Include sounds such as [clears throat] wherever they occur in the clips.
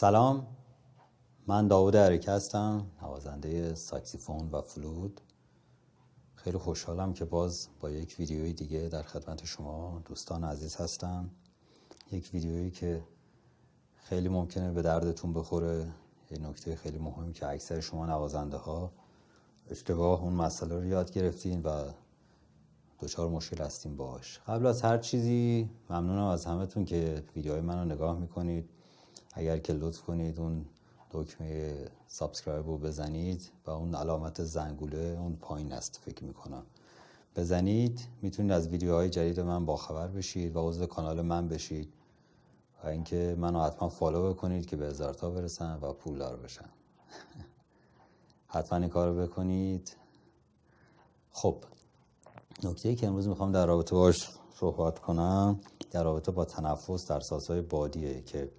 سلام من داود عریکه هستم نوازنده ساکسیفون و فلود خیلی خوشحالم که باز با یک ویدیوی دیگه در خدمت شما دوستان عزیز هستم یک ویدیویی که خیلی ممکنه به دردتون بخوره یه نکته خیلی مهمی که اکثر شما نوازنده ها اشتباه اون مسئله رو یاد گرفتین و دچار مشکل هستیم باش قبل از هر چیزی ممنونم از همتون که ویدیوهای من رو نگاه میکنید اگر که لطف کنید اون دکمه سابسکرایب رو بزنید و اون علامت زنگوله اون پایین است فکر میکنم بزنید میتونید از ویدیوهای جدید من باخبر بشید و عضو کانال من بشید و اینکه منو حتما فالو بکنید که به هزارتا برسم و پولدار بشم [laughs] حتما این کارو بکنید خب نکته ای که امروز میخوام در رابطه باش صحبت کنم در رابطه با تنفس در سازهای بادیه که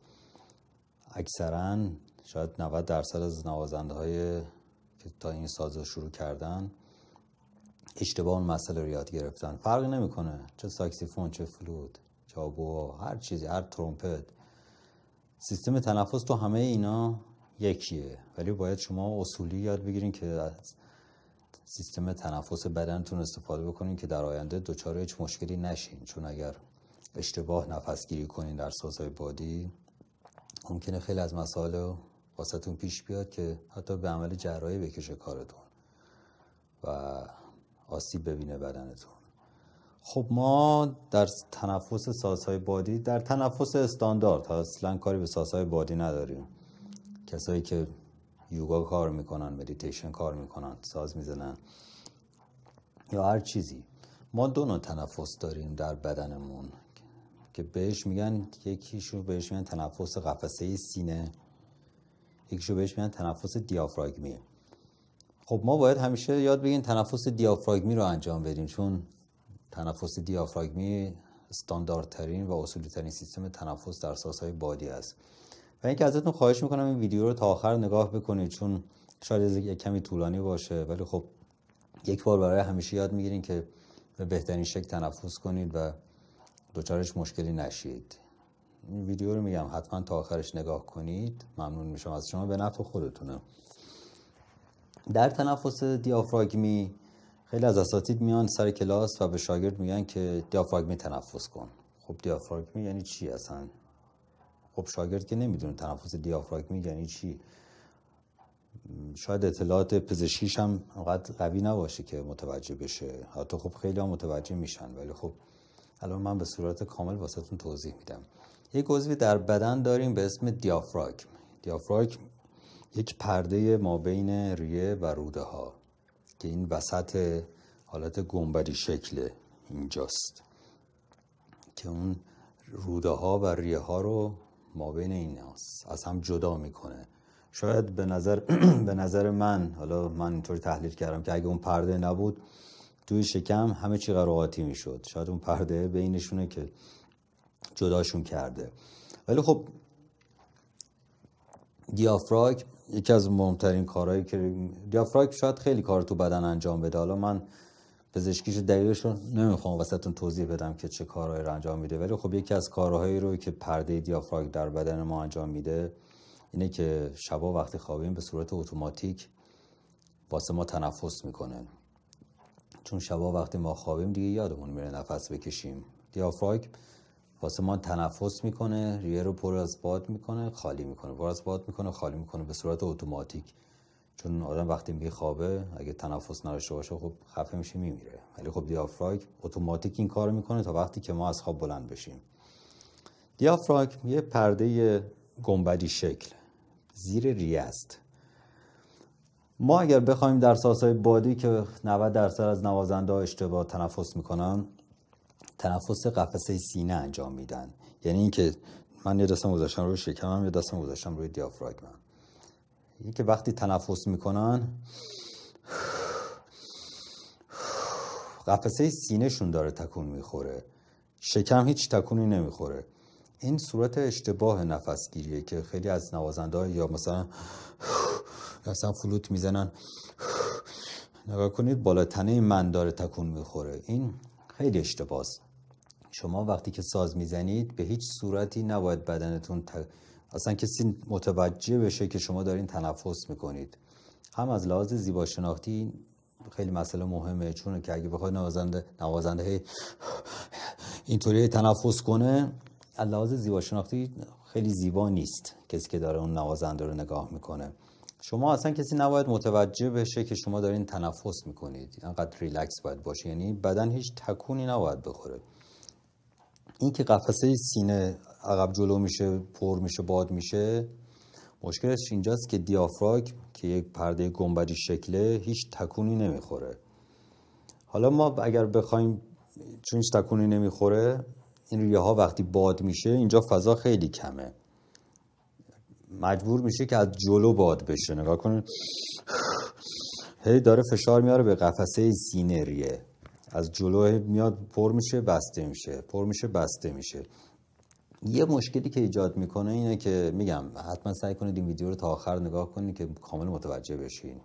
اکثرا شاید 90 درصد از نوازنده های که تا این ساز شروع کردن اشتباه اون مسئله رو یاد گرفتن فرقی نمیکنه چه ساکسیفون چه فلوت چه آبو هر چیزی هر ترومپت سیستم تنفس تو همه اینا یکیه ولی باید شما اصولی یاد بگیرین که از سیستم تنفس بدنتون استفاده بکنین که در آینده دچار هیچ مشکلی نشین چون اگر اشتباه نفسگیری کنین در سازهای بادی ممکنه خیلی از مسائل واسهتون پیش بیاد که حتی به عمل جراحی بکشه کارتون و آسیب ببینه بدنتون خب ما در تنفس سازهای بادی در تنفس استاندارد اصلا کاری به سازهای بادی نداریم کسایی که یوگا کار میکنن مدیتیشن کار میکنن ساز میزنن یا هر چیزی ما دو نوع تنفس داریم در بدنمون که بهش میگن یکیشو بهش میگن تنفس قفسه سینه یکیشو بهش میگن تنفس دیافراگمی خب ما باید همیشه یاد بگیریم تنفس دیافراگمی رو انجام بدیم چون تنفس دیافراگمی استانداردترین و اصولی ترین سیستم تنفس در سازهای بادی است و اینکه ازتون خواهش میکنم این ویدیو رو تا آخر نگاه بکنید چون شاید یک کمی طولانی باشه ولی خب یک بار برای همیشه یاد میگیرین که به بهترین شکل تنفس کنید و دوچارش مشکلی نشید این ویدیو رو میگم حتما تا آخرش نگاه کنید ممنون میشم از شما به نفع خودتونه در تنفس دیافراگمی خیلی از اساتید میان سر کلاس و به شاگرد میگن که دیافراگمی تنفس کن خب دیافراگمی یعنی چی اصلا خب شاگرد که نمیدونه تنفس دیافراگمی یعنی چی شاید اطلاعات پزشکیش هم قوی نباشه که متوجه بشه حتی خب خیلی متوجه میشن ولی خب الان من به صورت کامل واسهتون توضیح میدم یک عضوی در بدن داریم به اسم دیافراگم دیافراگم یک پرده ما بین ریه و روده ها که این وسط حالت گنبری شکل اینجاست که اون روده ها و ریه ها رو ما بین این هست. از هم جدا میکنه شاید به نظر [clears throat] به نظر من حالا من اینطوری تحلیل کردم که اگه اون پرده نبود توی شکم همه چی قراقاتی میشد شاید اون پرده بینشونه که جداشون کرده ولی خب دیافراگ یکی از مهمترین کارهایی که دیافراگ شاید خیلی کار تو بدن انجام بده حالا من پزشکیش دقیقش رو نمیخوام وسطتون توضیح بدم که چه کارهایی رو انجام میده ولی خب یکی از کارهایی رو که پرده دیافراگ در بدن ما انجام میده اینه که شبا وقتی خوابیم به صورت اتوماتیک واسه ما تنفس میکنه چون شبا وقتی ما خوابیم دیگه یادمون میره نفس بکشیم دیافراگ واسه ما تنفس میکنه ریه رو پر از باد میکنه خالی میکنه پر از باد میکنه خالی میکنه به صورت اتوماتیک چون آدم وقتی میخوابه اگه تنفس نداشته باشه خب خفه میشه میمیره ولی خب دیافراگ اتوماتیک این کار میکنه تا وقتی که ما از خواب بلند بشیم دیافراگ یه پرده گنبدی شکل زیر ریه است ما اگر بخوایم در ساسهای بادی که 90 درصد از نوازنده ها اشتباه تنفس میکنن تنفس قفسه سینه انجام میدن یعنی اینکه من یه دستم گذاشتم روی شکمم یه دستم گذاشتم روی دیافراگمم این یعنی که وقتی تنفس میکنن قفسه شون داره تکون میخوره شکم هیچ تکونی نمیخوره این صورت اشتباه نفسگیریه که خیلی از نوازنده یا مثلا اصلا فلوت میزنن نگاه کنید بالا تنه من داره تکون میخوره این خیلی اشتباس شما وقتی که ساز میزنید به هیچ صورتی نباید بدنتون ت... اصلا کسی متوجه بشه که شما دارین تنفس میکنید هم از لحاظ زیبا شناختی خیلی مسئله مهمه چون که اگه بخواد نوازنده نوازنده اینطوری تنفس کنه از لحاظ زیبا شناختی خیلی زیبا نیست کسی که داره اون نوازنده رو نگاه میکنه شما اصلا کسی نباید متوجه بشه که شما دارین تنفس میکنید انقدر ریلکس باید باشه یعنی بدن هیچ تکونی نباید بخوره این که قفسه سینه عقب جلو میشه پر میشه باد میشه مشکلش اینجاست که دیافراگ که یک پرده گنبدی شکله هیچ تکونی نمیخوره حالا ما اگر بخوایم چون تکونی نمیخوره این ریه ها وقتی باد میشه اینجا فضا خیلی کمه مجبور میشه که از جلو باد بشه نگاه کنید هی داره فشار میاره به قفسه ریه از جلو میاد پر میشه بسته میشه پر میشه بسته میشه یه مشکلی که ایجاد میکنه اینه که میگم حتما سعی کنید این ویدیو رو تا آخر نگاه کنید که کامل متوجه بشین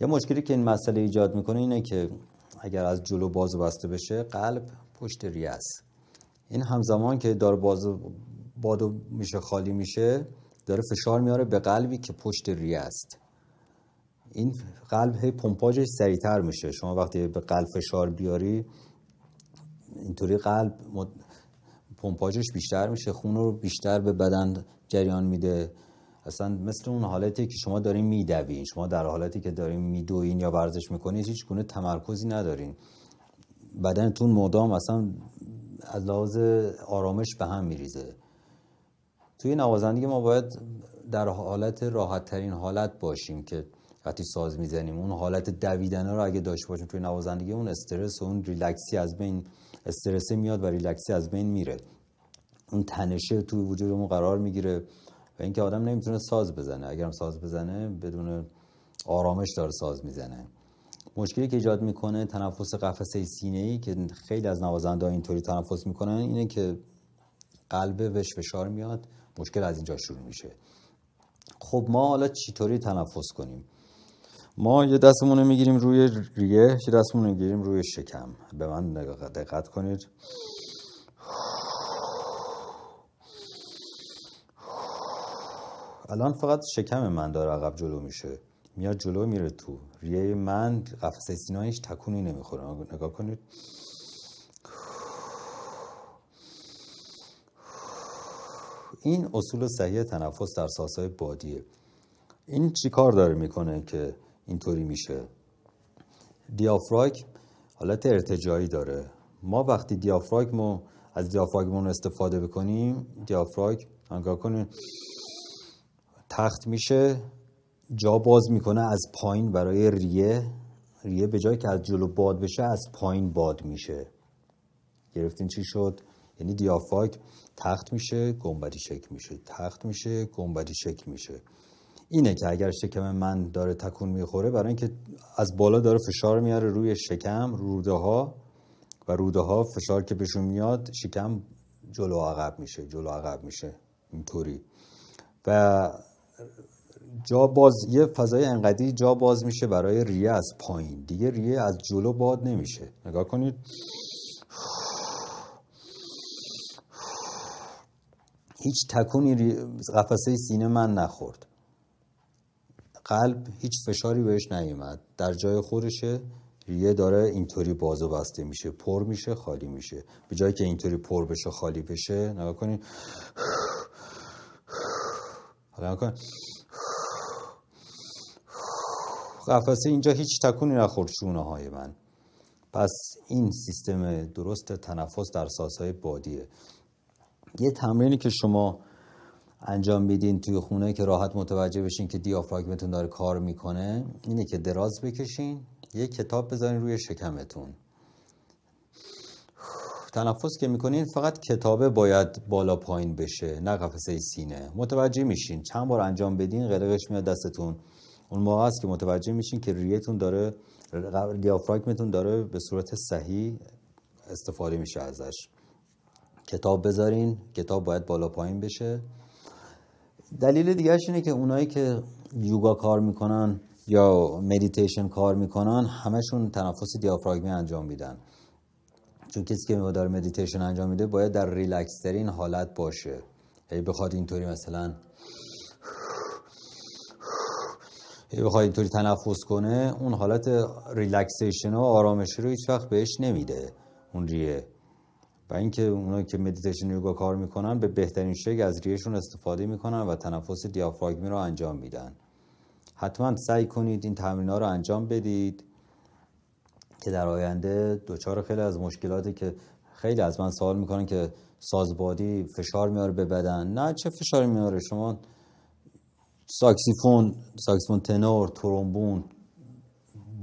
یه مشکلی که این مسئله ایجاد میکنه اینه که اگر از جلو باز بسته بشه قلب پشت ریه است این همزمان که داره باز بادو میشه خالی میشه داره فشار میاره به قلبی که پشت ریه است این قلب هی پمپاژش سریعتر میشه شما وقتی به قلب فشار بیاری اینطوری قلب پمپاژش بیشتر میشه خون رو بیشتر به بدن جریان میده اصلا مثل اون حالتی که شما دارین میدوین شما در حالتی که دارین میدوین یا ورزش میکنین هیچ تمرکزی ندارین بدنتون مدام اصلا از لحاظ آرامش به هم میریزه توی نوازندگی ما باید در حالت راحت ترین حالت باشیم که وقتی ساز میزنیم اون حالت دویدن رو اگه داشته باشیم توی نوازندگی اون استرس و اون ریلکسی از بین استرس میاد و ریلکسی از بین میره اون تنشه توی وجودمون قرار میگیره و اینکه آدم نمیتونه ساز بزنه اگرم ساز بزنه بدون آرامش داره ساز میزنه مشکلی که ایجاد میکنه تنفس قفسه سینه ای که خیلی از نوازنده اینطوری تنفس میکنن اینه که قلب وش فشار میاد مشکل از اینجا شروع میشه خب ما حالا چطوری تنفس کنیم ما یه دستمون رو میگیریم روی ریه یه دستمون رو میگیریم روی شکم به من دقت کنید الان فقط شکم من داره عقب جلو میشه میاد جلو میره تو ریه من قفسه هیچ تکونی نمیخوره نگاه کنید این اصول صحیح تنفس در ساسهای بادیه این چی کار داره میکنه که اینطوری میشه دیافراگ حالت ارتجایی داره ما وقتی رو از دیافراگمون استفاده بکنیم دیافراگ انگار کنیم تخت میشه جا باز میکنه از پایین برای ریه ریه به جایی که از جلو باد بشه از پایین باد میشه گرفتین چی شد یعنی دیافاگ تخت میشه گنبدی شکل میشه تخت میشه گنبدی شکل میشه اینه که اگر شکم من داره تکون میخوره برای اینکه از بالا داره فشار میاره روی شکم روده ها و روده ها فشار که بهشون میاد شکم جلو عقب میشه جلو عقب میشه اینطوری و جا باز یه فضای انقدی جا باز میشه برای ریه از پایین دیگه ریه از جلو باد نمیشه نگاه کنید هیچ تکونی قفسه سینه من نخورد قلب هیچ فشاری بهش نیومد در جای خودشه ریه داره اینطوری باز و بسته میشه پر میشه خالی میشه به جایی که اینطوری پر بشه خالی بشه نگاه کنین حالا کن قفسه اینجا هیچ تکونی نخورد شونه های من پس این سیستم درست تنفس در ساسهای بادیه یه تمرینی که شما انجام بدین توی خونه که راحت متوجه بشین که دیافراگمتون داره کار میکنه اینه که دراز بکشین یه کتاب بذارین روی شکمتون تنفس که میکنین فقط کتابه باید بالا پایین بشه نه قفسه سینه متوجه میشین چند بار انجام بدین قلقش میاد دستتون اون موقع است که متوجه میشین که ریهتون داره دیافراگمتون داره به صورت صحیح استفاده میشه ازش کتاب بذارین کتاب باید بالا پایین بشه دلیل دیگرش اینه که اونایی که یوگا کار میکنن یا مدیتیشن کار میکنن همشون تنفس دیافراگمی انجام میدن چون کسی که در مدیتیشن انجام میده باید در ریلکس ترین حالت باشه هی بخواد اینطوری مثلا بخواد اینطوری تنفس کنه اون حالت ریلکسیشن و آرامش رو هیچ وقت بهش نمیده اون ریه و اینکه اونایی که مدیتیشن یوگا کار میکنن به بهترین شکل از ریهشون استفاده میکنن و تنفس دیافراگمی رو انجام میدن حتما سعی کنید این تمرین ها رو انجام بدید که در آینده دچار خیلی از مشکلاتی که خیلی از من سوال میکنن که سازبادی فشار میاره به بدن نه چه فشاری میاره شما ساکسیفون ساکسیفون تنور ترومبون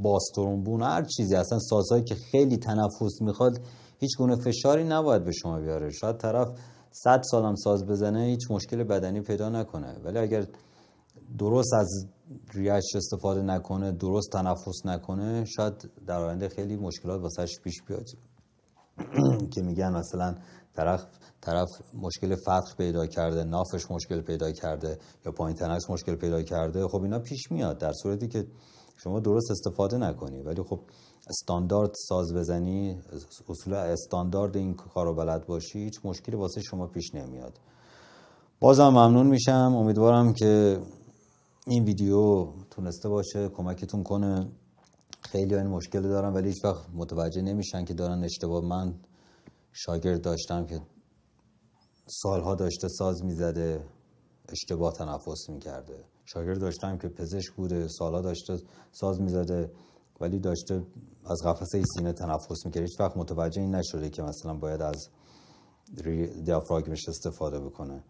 باس ترومبون هر چیزی اصلا سازهایی که خیلی تنفس میخواد هیچ گونه فشاری نباید به شما بیاره شاید طرف 100 سالم ساز بزنه هیچ مشکل بدنی پیدا نکنه ولی اگر درست از ریاش استفاده نکنه درست تنفس نکنه شاید در آینده خیلی مشکلات واسهش پیش بیاد [clears throat] که میگن مثلا طرف طرف مشکل فتح پیدا کرده نافش مشکل پیدا کرده یا پایین تنفس مشکل پیدا کرده خب اینا پیش میاد در صورتی که شما درست استفاده نکنی ولی خب استاندارد ساز بزنی اصول استاندارد این کارو بلد باشی هیچ مشکلی واسه شما پیش نمیاد بازم ممنون میشم امیدوارم که این ویدیو تونسته باشه کمکتون کنه خیلی این مشکل دارم ولی هیچ وقت متوجه نمیشن که دارن اشتباه من شاگرد داشتم که سالها داشته ساز میزده اشتباه تنفس میکرده شاگرد داشتم که پزشک بوده سالها داشته ساز میزده ولی داشته از قفسه سینه تنفس میکرد هیچ وقت متوجه این نشده که مثلا باید از دیافراگمش استفاده بکنه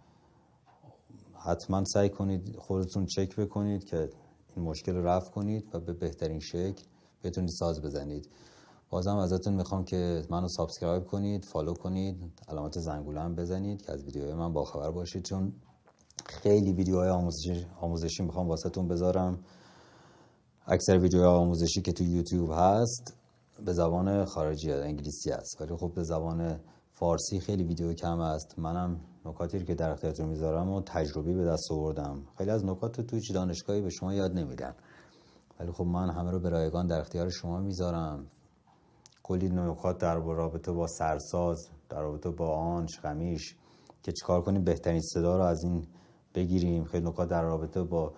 حتما سعی کنید خودتون چک بکنید که این مشکل رو رفع کنید و به بهترین شکل بتونید ساز بزنید بازم ازتون میخوام که منو سابسکرایب کنید فالو کنید علامت زنگوله هم بزنید که از ویدیوهای من باخبر باشید چون خیلی ویدیوهای آموزشی, آموزشی میخوام واسهتون بذارم اکثر ویدیوهای آموزشی که تو یوتیوب هست به زبان خارجی هست. انگلیسی است ولی خب به زبان فارسی خیلی ویدیو کم است منم نکاتی که در اختیارتون میذارم و تجربی به دست آوردم خیلی از نکات تو دانشگاهی به شما یاد نمیدن ولی خب من همه رو به رایگان در اختیار شما میذارم کلی نکات در رابطه با سرساز در رابطه با آنچ خمیش که چیکار کنیم بهترین صدا رو از این بگیریم خیلی نکات در رابطه با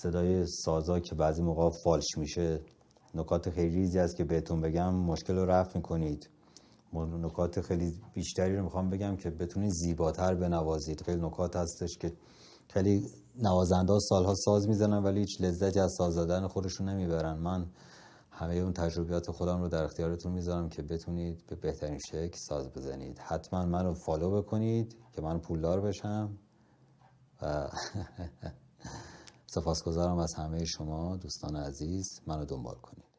صدای سازا که بعضی موقع فالش میشه نکات خیلی ریزی است که بهتون بگم مشکل رو رفع میکنید نکات خیلی بیشتری رو میخوام بگم که بتونید زیباتر بنوازید خیلی نکات هستش که خیلی نوازنده سالها ساز میزنن ولی هیچ لذتی از ساز زدن خودشون نمیبرن من همه اون تجربیات خودم رو در اختیارتون میذارم که بتونید به بهترین شکل ساز بزنید حتما من رو فالو بکنید که من پولدار بشم و [laughs] سپاسگزارم از همه شما دوستان عزیز منو دنبال کنید